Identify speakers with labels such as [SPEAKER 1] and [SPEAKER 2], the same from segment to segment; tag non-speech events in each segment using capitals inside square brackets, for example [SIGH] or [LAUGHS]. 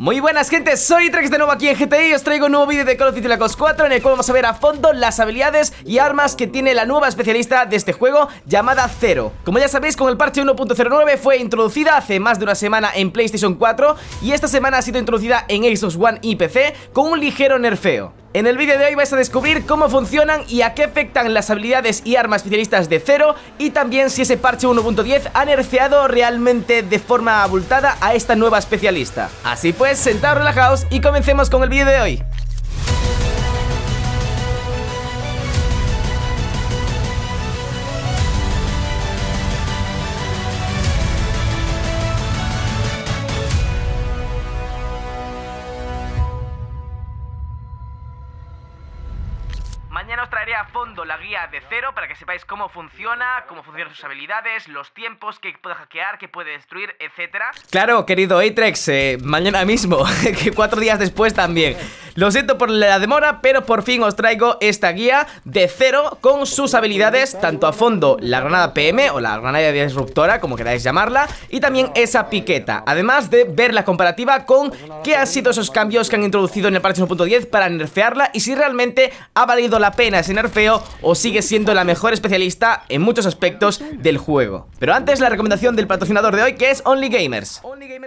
[SPEAKER 1] Muy buenas gente, soy Trex de nuevo aquí en GTI y os traigo un nuevo vídeo de Call of Duty Black 4 en el cual vamos a ver a fondo las habilidades y armas que tiene la nueva especialista de este juego llamada Zero. Como ya sabéis con el parche 1.09 fue introducida hace más de una semana en PlayStation 4 y esta semana ha sido introducida en Xbox One y PC con un ligero nerfeo. En el vídeo de hoy vais a descubrir cómo funcionan y a qué afectan las habilidades y armas especialistas de Zero y también si ese parche 1.10 ha nerfeado realmente de forma abultada a esta nueva especialista. Así pues pues, sentados relajados y comencemos con el vídeo de hoy sepáis cómo funciona, cómo funcionan sus habilidades, los tiempos, que puede hackear, que puede destruir, etcétera. Claro, querido Atrex, eh, mañana mismo, [LAUGHS] que cuatro días después también. Lo siento por la demora, pero por fin os traigo esta guía de cero con sus habilidades, tanto a fondo la granada PM o la granada disruptora, como queráis llamarla, y también esa piqueta, además de ver la comparativa con qué han sido esos cambios que han introducido en el parche 1.10 para nerfearla y si realmente ha valido la pena ese nerfeo o sigue siendo la mejor especialista en muchos aspectos del juego. Pero antes la recomendación del patrocinador de hoy que es Only Gamers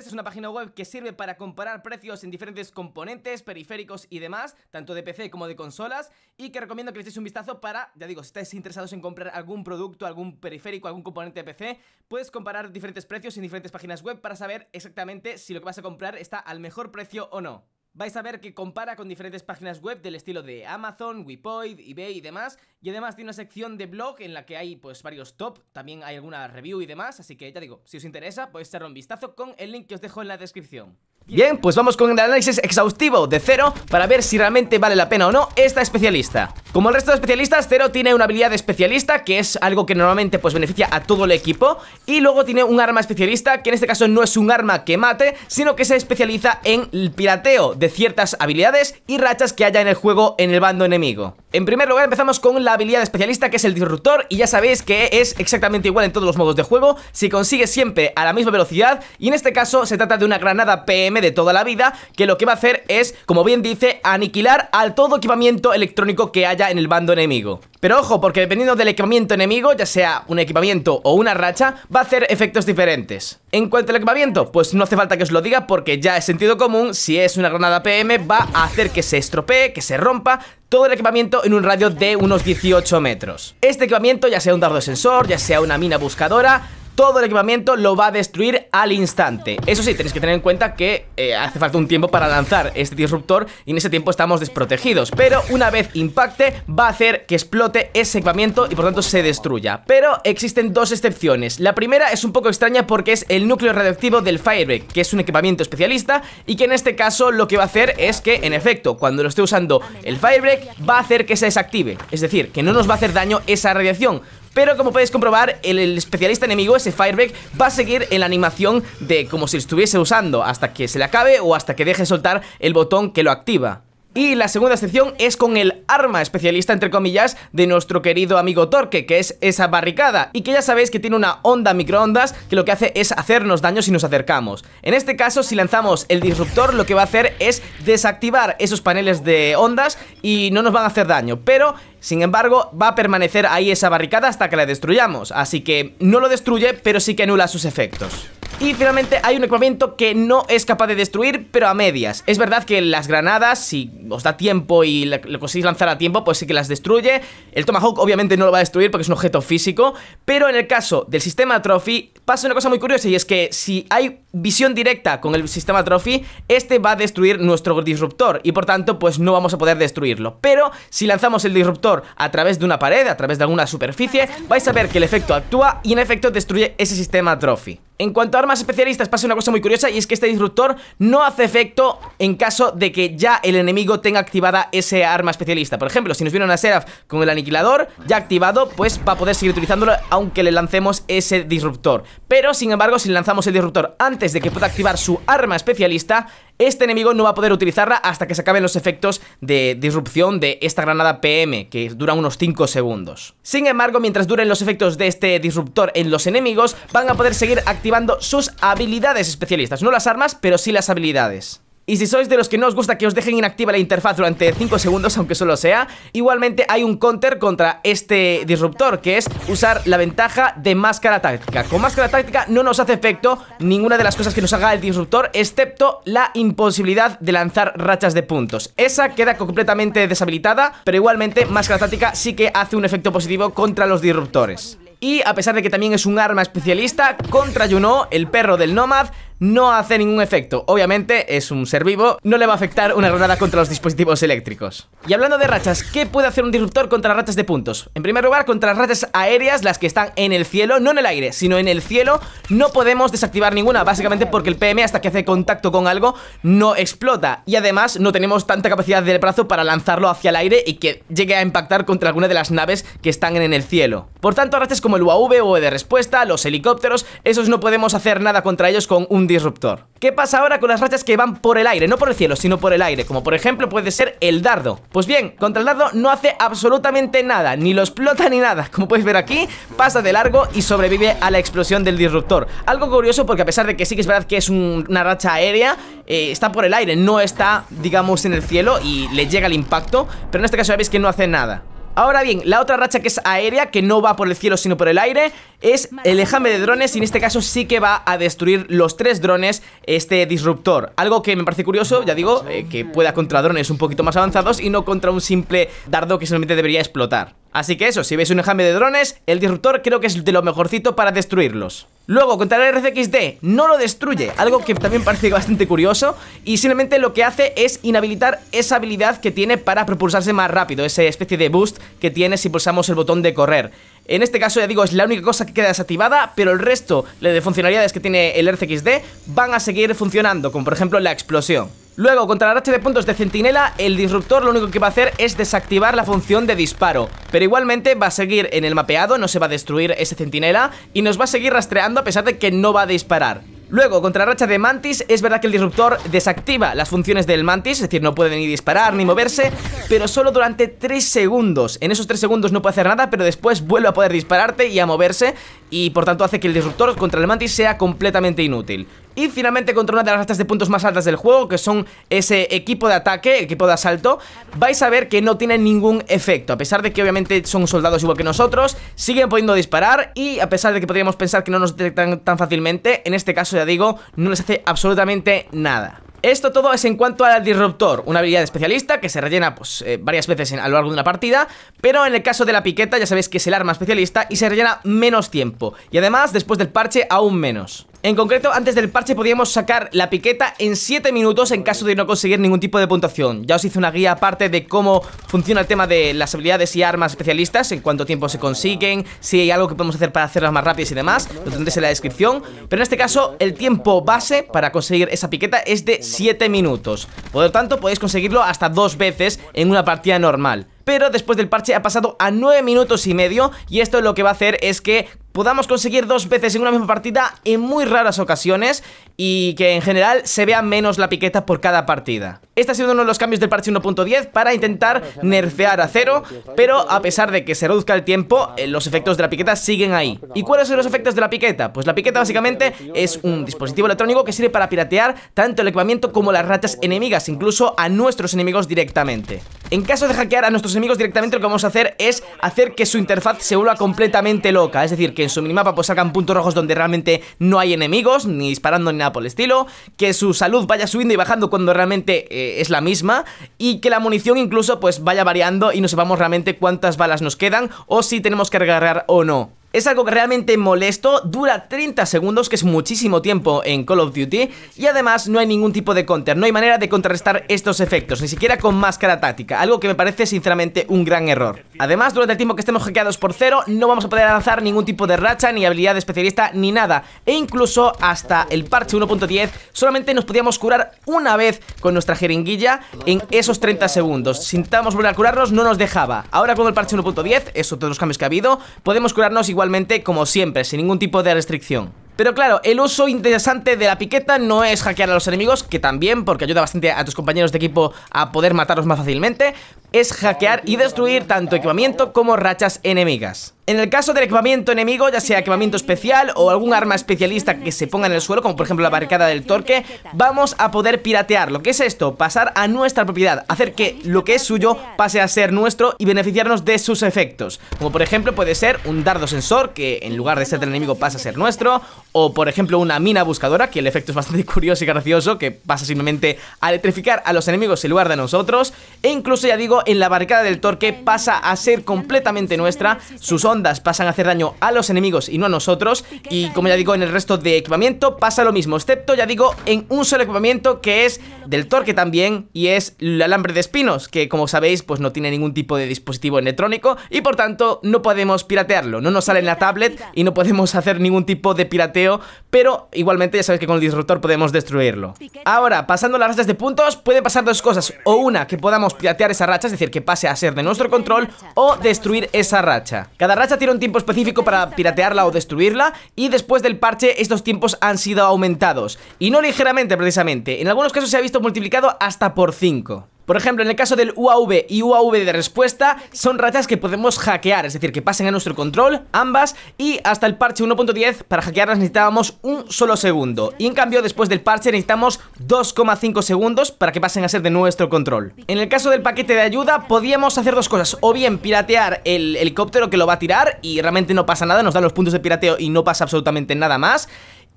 [SPEAKER 1] es una página web que sirve para comparar precios en diferentes componentes, periféricos y demás, tanto de PC como de consolas, y que recomiendo que le echéis un vistazo para, ya digo, si estáis interesados en comprar algún producto, algún periférico, algún componente de PC, puedes comparar diferentes precios en diferentes páginas web para saber exactamente si lo que vas a comprar está al mejor precio o no. Vais a ver que compara con diferentes páginas web del estilo de Amazon, Wipoid, eBay y demás y además tiene una sección de blog en la que hay pues varios top, también hay alguna review y demás, así que ya digo, si os interesa podéis echarle un vistazo con el link que os dejo en la descripción. Bien, pues vamos con el análisis exhaustivo de Cero para ver si realmente vale la pena o no esta especialista. Como el resto de especialistas, Cero tiene una habilidad especialista que es algo que normalmente pues beneficia a todo el equipo y luego tiene un arma especialista que en este caso no es un arma que mate, sino que se especializa en el pirateo de ciertas habilidades y rachas que haya en el juego en el bando enemigo. En primer lugar empezamos con la habilidad especialista que es el disruptor y ya sabéis que es exactamente igual en todos los modos de juego, si consigue siempre a la misma velocidad y en este caso se trata de una granada PM de toda la vida que lo que va a hacer es, como bien dice, aniquilar al todo equipamiento electrónico que haya en el bando enemigo. Pero ojo, porque dependiendo del equipamiento enemigo, ya sea un equipamiento o una racha, va a hacer efectos diferentes. En cuanto al equipamiento, pues no hace falta que os lo diga porque ya es sentido común, si es una granada PM va a hacer que se estropee, que se rompa, todo el equipamiento en un radio de unos 18 metros. Este equipamiento, ya sea un dardo sensor, ya sea una mina buscadora, todo el equipamiento lo va a destruir al instante Eso sí, tenéis que tener en cuenta que eh, hace falta un tiempo para lanzar este disruptor Y en ese tiempo estamos desprotegidos Pero una vez impacte, va a hacer que explote ese equipamiento y por tanto se destruya Pero existen dos excepciones La primera es un poco extraña porque es el núcleo radioactivo del Firebreak Que es un equipamiento especialista y que en este caso lo que va a hacer es que, en efecto, cuando lo esté usando el Firebreak Va a hacer que se desactive, es decir, que no nos va a hacer daño esa radiación pero como podéis comprobar, el, especialista enemigo, ese Fireback, va a seguir en la animación de como si estuviese usando Hasta que se le acabe o hasta que deje soltar el botón que lo activa y la segunda sección es con el arma especialista, entre comillas, de nuestro querido amigo Torque, que es esa barricada, y que ya sabéis que tiene una onda microondas que lo que hace es hacernos daño si nos acercamos. En este caso, si lanzamos el disruptor, lo que va a hacer es desactivar esos paneles de ondas y no nos van a hacer daño, pero... Sin embargo, va a permanecer ahí esa barricada hasta que la destruyamos, así que no lo destruye, pero sí que anula sus efectos. Y finalmente hay un equipamiento que no es capaz de destruir, pero a medias. Es verdad que las granadas, si os da tiempo y lo conseguís lanzar a tiempo, pues sí que las destruye. El Tomahawk obviamente no lo va a destruir porque es un objeto físico, pero en el caso del sistema Trophy pasa una cosa muy curiosa y es que si hay visión directa con el sistema Trophy, este va a destruir nuestro disruptor y por tanto pues no vamos a poder destruirlo. Pero si lanzamos el disruptor a través de una pared, a través de alguna superficie, vais a ver que el efecto actúa y en efecto destruye ese sistema Trophy. En cuanto a armas especialistas pasa una cosa muy curiosa y es que este disruptor no hace efecto en caso de que ya el enemigo tenga activada ese arma especialista Por ejemplo, si nos viene una seraf con el aniquilador ya activado, pues va a poder seguir utilizándolo aunque le lancemos ese disruptor Pero sin embargo, si lanzamos el disruptor antes de que pueda activar su arma especialista este enemigo no va a poder utilizarla hasta que se acaben los efectos de disrupción de esta granada PM, que dura unos 5 segundos. Sin embargo, mientras duren los efectos de este disruptor en los enemigos, van a poder seguir activando sus habilidades especialistas. No las armas, pero sí las habilidades. Y si sois de los que no os gusta que os dejen inactiva la interfaz durante 5 segundos, aunque solo sea, igualmente hay un counter contra este disruptor, que es usar la ventaja de máscara táctica. Con máscara táctica no nos hace efecto ninguna de las cosas que nos haga el disruptor, excepto la imposibilidad de lanzar rachas de puntos. Esa queda completamente deshabilitada, pero igualmente máscara táctica sí que hace un efecto positivo contra los disruptores. Y a pesar de que también es un arma especialista, contra Juno, el perro del Nomad, no hace ningún efecto. Obviamente es un ser vivo, no le va a afectar una granada contra los dispositivos eléctricos. Y hablando de rachas, ¿qué puede hacer un disruptor contra rachas de puntos? En primer lugar, contra las rachas aéreas, las que están en el cielo, no en el aire, sino en el cielo, no podemos desactivar ninguna, básicamente porque el PM hasta que hace contacto con algo no explota. Y además no tenemos tanta capacidad de brazo para lanzarlo hacia el aire y que llegue a impactar contra alguna de las naves que están en el cielo. Por tanto, rachas este como el UAV o de respuesta, los helicópteros, esos no podemos hacer nada contra ellos con un disruptor. ¿Qué pasa ahora con las rachas que van por el aire? No por el cielo, sino por el aire, como por ejemplo puede ser el dardo. Pues bien, contra el dardo no hace absolutamente nada, ni lo explota ni nada. Como podéis ver aquí, pasa de largo y sobrevive a la explosión del disruptor. Algo curioso porque a pesar de que sí que es verdad que es una racha aérea, eh, está por el aire, no está, digamos, en el cielo y le llega el impacto, pero en este caso ya veis que no hace nada. Ahora bien, la otra racha que es aérea, que no va por el cielo sino por el aire, es el enjambre de drones y en este caso sí que va a destruir los tres drones este disruptor. Algo que me parece curioso, ya digo, eh, que pueda contra drones un poquito más avanzados y no contra un simple dardo que solamente debería explotar. Así que eso, si veis un enjambre de drones, el disruptor creo que es de lo mejorcito para destruirlos. Luego, contra el RCXD, no lo destruye, algo que también parece [LAUGHS] bastante curioso, y simplemente lo que hace es inhabilitar esa habilidad que tiene para propulsarse más rápido, esa especie de boost que tiene si pulsamos el botón de correr. En este caso, ya digo, es la única cosa que queda desactivada, pero el resto de funcionalidades que tiene el RCXD van a seguir funcionando, como por ejemplo la explosión. Luego, contra la racha de puntos de centinela, el disruptor lo único que va a hacer es desactivar la función de disparo. Pero igualmente va a seguir en el mapeado, no se va a destruir ese centinela y nos va a seguir rastreando a pesar de que no va a disparar. Luego, contra la racha de Mantis, es verdad que el disruptor desactiva las funciones del Mantis, es decir, no puede ni disparar ni moverse, pero solo durante 3 segundos. En esos 3 segundos no puede hacer nada, pero después vuelve a poder dispararte y a moverse, y por tanto hace que el disruptor contra el Mantis sea completamente inútil. Y finalmente contra una de las rastas de puntos más altas del juego, que son ese equipo de ataque, equipo de asalto, vais a ver que no tiene ningún efecto. A pesar de que obviamente son soldados igual que nosotros, siguen pudiendo disparar y a pesar de que podríamos pensar que no nos detectan tan fácilmente, en este caso ya digo, no les hace absolutamente nada. Esto todo es en cuanto al disruptor, una habilidad especialista que se rellena pues, eh, varias veces en, a lo largo de una partida, pero en el caso de la piqueta ya sabéis que es el arma especialista y se rellena menos tiempo, y además después del parche aún menos. En concreto, antes del parche podíamos sacar la piqueta en 7 minutos en caso de no conseguir ningún tipo de puntuación. Ya os hice una guía aparte de cómo funciona el tema de las habilidades y armas especialistas, en cuánto tiempo se consiguen, si hay algo que podemos hacer para hacerlas más rápidas y demás, lo tendréis en la descripción. Pero en este caso, el tiempo base para conseguir esa piqueta es de 7 minutos. Por lo tanto, podéis conseguirlo hasta dos veces en una partida normal pero después del parche ha pasado a 9 minutos y medio y esto lo que va a hacer es que podamos conseguir dos veces en una misma partida en muy raras ocasiones y que en general se vea menos la piqueta por cada partida. Este ha sido uno de los cambios del parche 1.10 para intentar nerfear a cero, pero a pesar de que se reduzca el tiempo, eh, los efectos de la piqueta siguen ahí. ¿Y cuáles son los efectos de la piqueta? Pues la piqueta básicamente es un dispositivo electrónico que sirve para piratear tanto el equipamiento como las ratas enemigas, incluso a nuestros enemigos directamente. En caso de hackear a nuestros enemigos directamente lo que vamos a hacer es hacer que su interfaz se vuelva completamente loca Es decir, que en su minimapa pues salgan puntos rojos donde realmente no hay enemigos, ni disparando ni nada por el estilo Que su salud vaya subiendo y bajando cuando realmente eh, es la misma Y que la munición incluso pues vaya variando y no sepamos realmente cuántas balas nos quedan o si tenemos que recargar o no es algo que realmente molesto, dura 30 segundos, que es muchísimo tiempo en Call of Duty, y además no hay ningún tipo de counter, no hay manera de contrarrestar estos efectos, ni siquiera con máscara táctica, algo que me parece sinceramente un gran error. Además, durante el tiempo que estemos hackeados por cero, no vamos a poder lanzar ningún tipo de racha, ni habilidad especialista, ni nada, e incluso hasta el parche 1.10 solamente nos podíamos curar una vez con nuestra jeringuilla en esos 30 segundos. Si intentábamos volver a curarnos, no nos dejaba. Ahora con el parche 1.10, eso todos los cambios que ha habido, podemos curarnos igual como siempre, sin ningún tipo de restricción. Pero claro, el uso interesante de la piqueta no es hackear a los enemigos, que también, porque ayuda bastante a tus compañeros de equipo a poder matarlos más fácilmente, es hackear y destruir tanto equipamiento como rachas enemigas. En el caso del equipamiento enemigo, ya sea equipamiento especial o algún arma especialista que se ponga en el suelo, como por ejemplo la barricada del torque, vamos a poder piratear. Lo que es esto, pasar a nuestra propiedad, hacer que lo que es suyo pase a ser nuestro y beneficiarnos de sus efectos. Como por ejemplo puede ser un dardo sensor, que en lugar de ser del enemigo pasa a ser nuestro, o por ejemplo una mina buscadora, que el efecto es bastante [LAUGHS] curioso y gracioso, que pasa simplemente a electrificar a los enemigos en lugar de nosotros, e incluso ya digo, en la barricada del torque pasa a ser completamente nuestra, sus ondas pasan a hacer daño a los enemigos y no a nosotros, y como ya digo, en el resto de equipamiento pasa lo mismo, excepto, ya digo, en un solo equipamiento que es del torque también, y es el alambre de espinos, que como sabéis, pues no tiene ningún tipo de dispositivo electrónico, y por tanto no podemos piratearlo, no nos sale en la tablet y no podemos hacer ningún tipo de pirateo, pero igualmente ya sabéis que con el disruptor podemos destruirlo. Ahora, pasando las rachas de puntos, pueden pasar dos cosas, o una, que podamos piratear esas rachas, es decir, que pase a ser de nuestro control o destruir esa racha. Cada racha tiene un tiempo específico para piratearla o destruirla y después del parche estos tiempos han sido aumentados. Y no ligeramente precisamente, en algunos casos se ha visto multiplicado hasta por 5. Por ejemplo, en el caso del UAV y UAV de respuesta, son rachas que podemos hackear, es decir, que pasen a nuestro control, ambas, y hasta el parche 1.10 para hackearlas necesitábamos un solo segundo. Y en cambio, después del parche necesitamos 2,5 segundos para que pasen a ser de nuestro control. En el caso del paquete de ayuda, podíamos hacer dos cosas, o bien piratear el helicóptero que lo va a tirar y realmente no pasa nada, nos dan los puntos de pirateo y no pasa absolutamente nada más.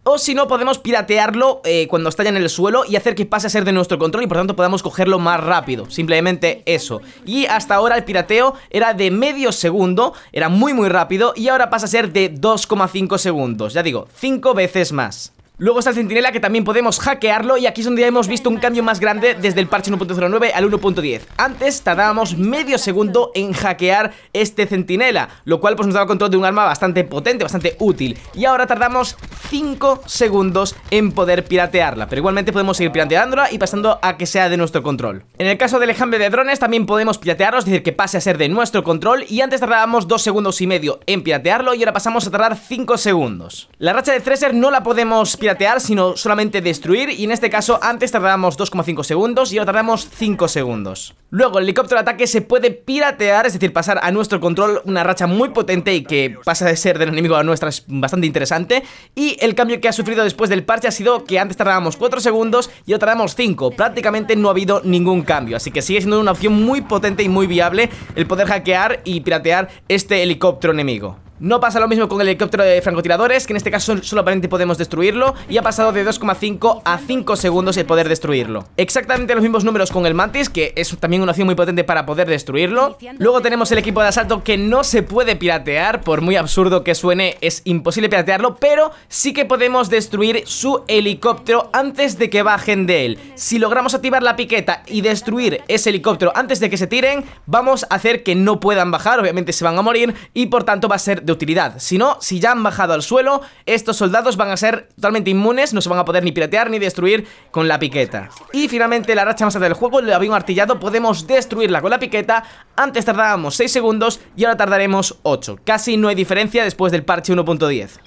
[SPEAKER 1] O si no, podemos piratearlo eh, cuando está ya en el suelo y hacer que pase a ser de nuestro control y por tanto podamos cogerlo más rápido. Simplemente eso. Y hasta ahora el pirateo era de medio segundo, era muy muy rápido y ahora pasa a ser de 2,5 segundos. Ya digo, 5 veces más. Luego está el centinela que también podemos hackearlo y aquí es donde ya hemos visto un cambio más grande desde el parche 1.09 al 1.10 Antes tardábamos medio segundo en hackear este centinela, lo cual pues nos daba control de un arma bastante potente, bastante útil Y ahora tardamos 5 segundos en poder piratearla, pero igualmente podemos seguir pirateándola y pasando a que sea de nuestro control En el caso del enjambre de drones también podemos piratearlo, es decir que pase a ser de nuestro control y antes tardábamos 2 segundos y medio en piratearlo y ahora pasamos a tardar 5 segundos La racha de Thresher no la podemos piratear, sino solamente destruir Y en este caso antes tardábamos 2,5 segundos y ahora tardamos 5 segundos Luego el helicóptero de ataque se puede piratear, es decir, pasar a nuestro control una racha muy potente y que pasa de ser del enemigo a nuestra es bastante interesante Y el cambio que ha sufrido después del parche ha sido que antes tardábamos 4 segundos y ahora tardamos 5 Prácticamente no ha habido ningún cambio, así que sigue siendo una opción muy potente y muy viable el poder hackear y piratear este helicóptero enemigo no pasa lo mismo con el helicóptero de francotiradores, que en este caso solo aparentemente podemos destruirlo Y ha pasado de 2,5 a 5 segundos el poder destruirlo Exactamente los mismos números con el Mantis, que es también una opción muy potente para poder destruirlo Luego tenemos el equipo de asalto que no se puede piratear, por muy absurdo que suene es imposible piratearlo Pero sí que podemos destruir su helicóptero antes de que bajen de él Si logramos activar la piqueta y destruir ese helicóptero antes de que se tiren Vamos a hacer que no puedan bajar, obviamente se van a morir y por tanto va a ser de utilidad. Si no, si ya han bajado al suelo, estos soldados van a ser totalmente inmunes, no se van a poder ni piratear ni destruir con la piqueta. Y finalmente, la racha más alta del juego, el avión artillado, podemos destruirla con la piqueta. Antes tardábamos 6 segundos y ahora tardaremos 8. Casi no hay diferencia después del parche 1.10.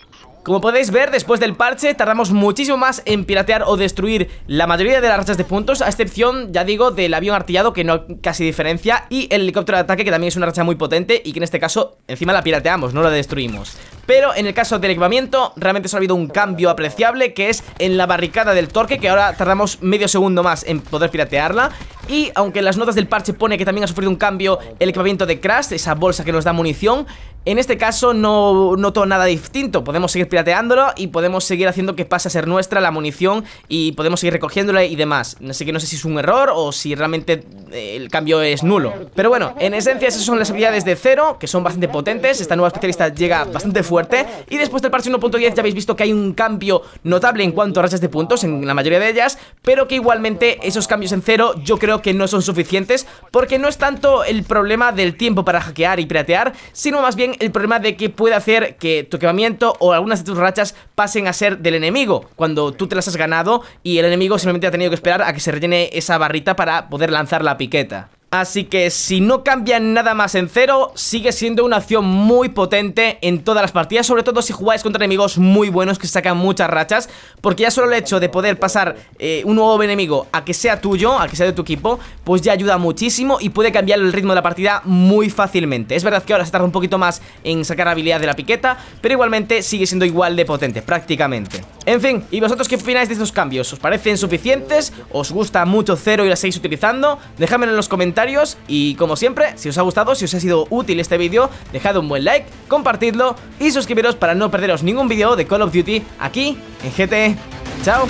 [SPEAKER 1] Como podéis ver, después del parche tardamos muchísimo más en piratear o destruir la mayoría de las rachas de puntos, a excepción, ya digo, del avión artillado, que no casi diferencia, y el helicóptero de ataque, que también es una racha muy potente y que en este caso, encima la pirateamos, no la destruimos. Pero en el caso del equipamiento, realmente solo ha habido un cambio apreciable Que es en la barricada del torque, que ahora tardamos medio segundo más en poder piratearla y aunque las notas del parche pone que también ha sufrido un cambio el equipamiento de Crash, esa bolsa que nos da munición, en este caso no noto nada distinto, podemos seguir pirateándolo y podemos seguir haciendo que pase a ser nuestra la munición y podemos seguir recogiéndola y demás. Así que no sé si es un error o si realmente eh, el cambio es nulo. Pero bueno, en esencia esas son las habilidades de Cero, que son bastante potentes, esta nueva especialista llega bastante fuerte y después del parche 1.10 ya habéis visto que hay un cambio notable en cuanto a rachas de puntos en la mayoría de ellas Pero que igualmente esos cambios en cero yo creo que no son suficientes Porque no es tanto el problema del tiempo para hackear y piratear Sino más bien el problema de que puede hacer que tu quemamiento o algunas de tus rachas pasen a ser del enemigo Cuando tú te las has ganado y el enemigo simplemente ha tenido que esperar a que se rellene esa barrita para poder lanzar la piqueta Así que si no cambian nada más en cero, sigue siendo una acción muy potente en todas las partidas, sobre todo si jugáis contra enemigos muy buenos que sacan muchas rachas, porque ya solo el hecho de poder pasar eh, un nuevo enemigo a que sea tuyo, a que sea de tu equipo, pues ya ayuda muchísimo y puede cambiar el ritmo de la partida muy fácilmente. Es verdad que ahora se tarda un poquito más en sacar habilidad de la piqueta, pero igualmente sigue siendo igual de potente, prácticamente. En fin, ¿y vosotros qué opináis de estos cambios? ¿Os parecen suficientes? ¿Os gusta mucho cero y la seguís utilizando? Dejadmelo en los comentarios y como siempre, si os ha gustado, si os ha sido útil este vídeo, dejad un buen like, compartidlo y suscribiros para no perderos ningún vídeo de Call of Duty aquí en GT. ¡Chao!